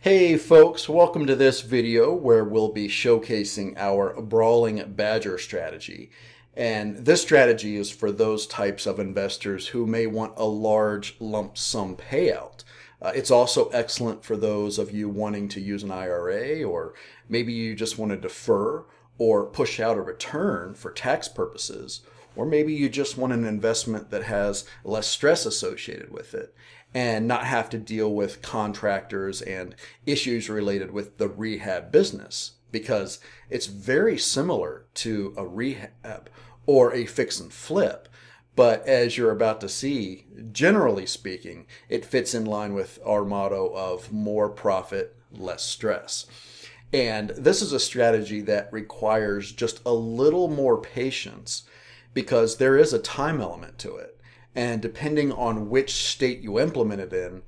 Hey folks, welcome to this video where we'll be showcasing our Brawling Badger strategy. And this strategy is for those types of investors who may want a large lump sum payout. Uh, it's also excellent for those of you wanting to use an IRA or maybe you just want to defer or push out a return for tax purposes or maybe you just want an investment that has less stress associated with it and not have to deal with contractors and issues related with the rehab business because it's very similar to a rehab or a fix and flip. But as you're about to see, generally speaking, it fits in line with our motto of more profit, less stress. And this is a strategy that requires just a little more patience because there is a time element to it. And depending on which state you implement it in,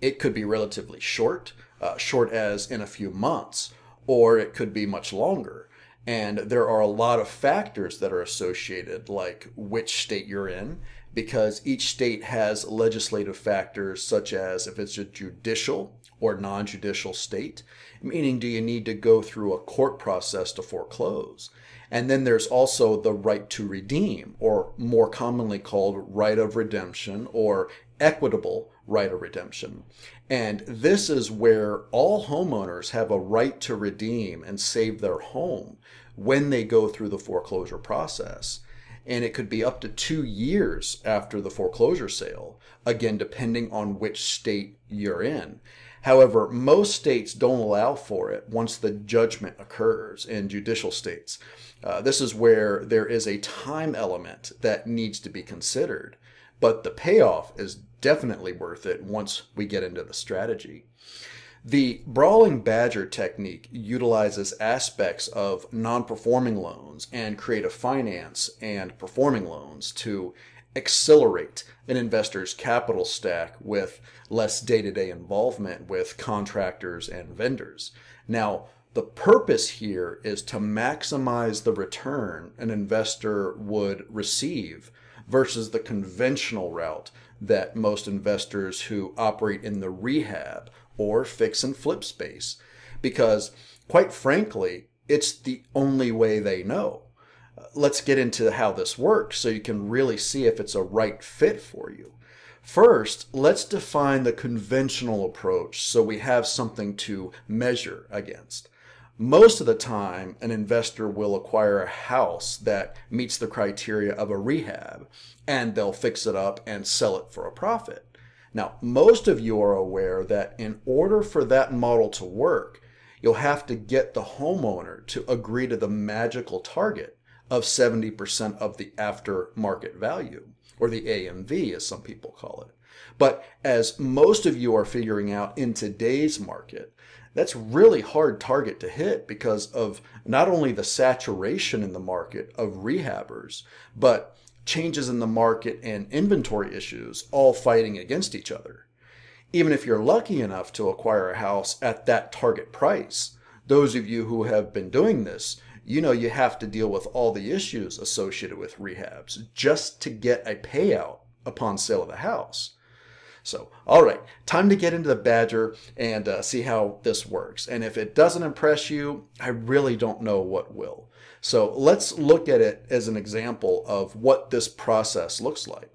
it could be relatively short, uh, short as in a few months, or it could be much longer. And there are a lot of factors that are associated, like which state you're in, because each state has legislative factors, such as if it's a judicial or non judicial state, meaning do you need to go through a court process to foreclose? And then there's also the right to redeem, or more commonly called right of redemption or equitable right of redemption. And this is where all homeowners have a right to redeem and save their home when they go through the foreclosure process. And it could be up to two years after the foreclosure sale, again, depending on which state you're in. However, most states don't allow for it once the judgment occurs in judicial states. Uh, this is where there is a time element that needs to be considered, but the payoff is definitely worth it once we get into the strategy. The brawling badger technique utilizes aspects of non performing loans and creative finance and performing loans to accelerate an investor's capital stack with less day to day involvement with contractors and vendors. Now, the purpose here is to maximize the return an investor would receive versus the conventional route that most investors who operate in the rehab or fix and flip space. Because, quite frankly, it's the only way they know let's get into how this works so you can really see if it's a right fit for you. First, let's define the conventional approach so we have something to measure against. Most of the time, an investor will acquire a house that meets the criteria of a rehab and they'll fix it up and sell it for a profit. Now, most of you are aware that in order for that model to work, you'll have to get the homeowner to agree to the magical target of 70% of the aftermarket value, or the AMV as some people call it. But as most of you are figuring out in today's market, that's really hard target to hit because of not only the saturation in the market of rehabbers, but changes in the market and inventory issues all fighting against each other. Even if you're lucky enough to acquire a house at that target price, those of you who have been doing this, you know you have to deal with all the issues associated with rehabs just to get a payout upon sale of a house. So, all right, time to get into the Badger and uh, see how this works. And if it doesn't impress you, I really don't know what will. So let's look at it as an example of what this process looks like.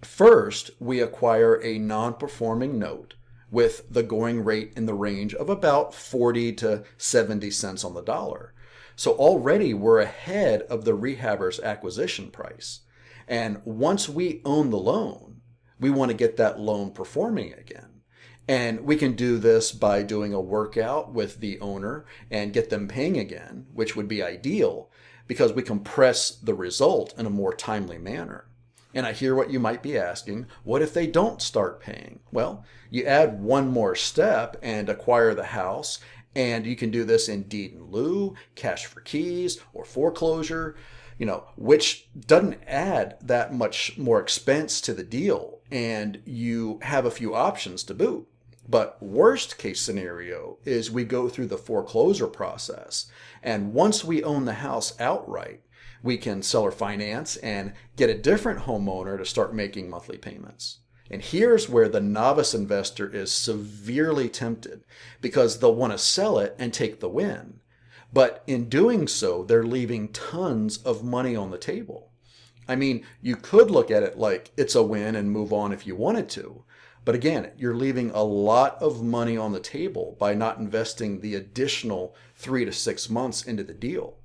First, we acquire a non-performing note with the going rate in the range of about 40 to 70 cents on the dollar. So already we're ahead of the rehabber's acquisition price. And once we own the loan, we want to get that loan performing again. And we can do this by doing a workout with the owner and get them paying again, which would be ideal because we compress the result in a more timely manner. And I hear what you might be asking what if they don't start paying? Well, you add one more step and acquire the house and you can do this in deed in lieu, cash for keys, or foreclosure, you know, which doesn't add that much more expense to the deal. And you have a few options to boot. But worst case scenario is we go through the foreclosure process. And once we own the house outright, we can seller finance and get a different homeowner to start making monthly payments. And here's where the novice investor is severely tempted because they'll want to sell it and take the win. But in doing so, they're leaving tons of money on the table. I mean, you could look at it like it's a win and move on if you wanted to. But again, you're leaving a lot of money on the table by not investing the additional three to six months into the deal.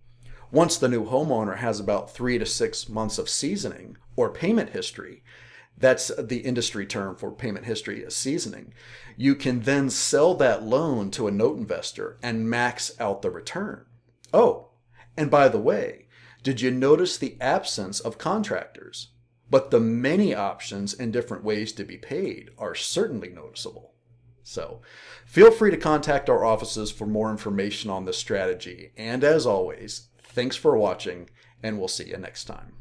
Once the new homeowner has about three to six months of seasoning or payment history, that's the industry term for payment history seasoning. You can then sell that loan to a note investor and max out the return. Oh, and by the way, did you notice the absence of contractors? But the many options and different ways to be paid are certainly noticeable. So feel free to contact our offices for more information on this strategy. And as always, thanks for watching, and we'll see you next time.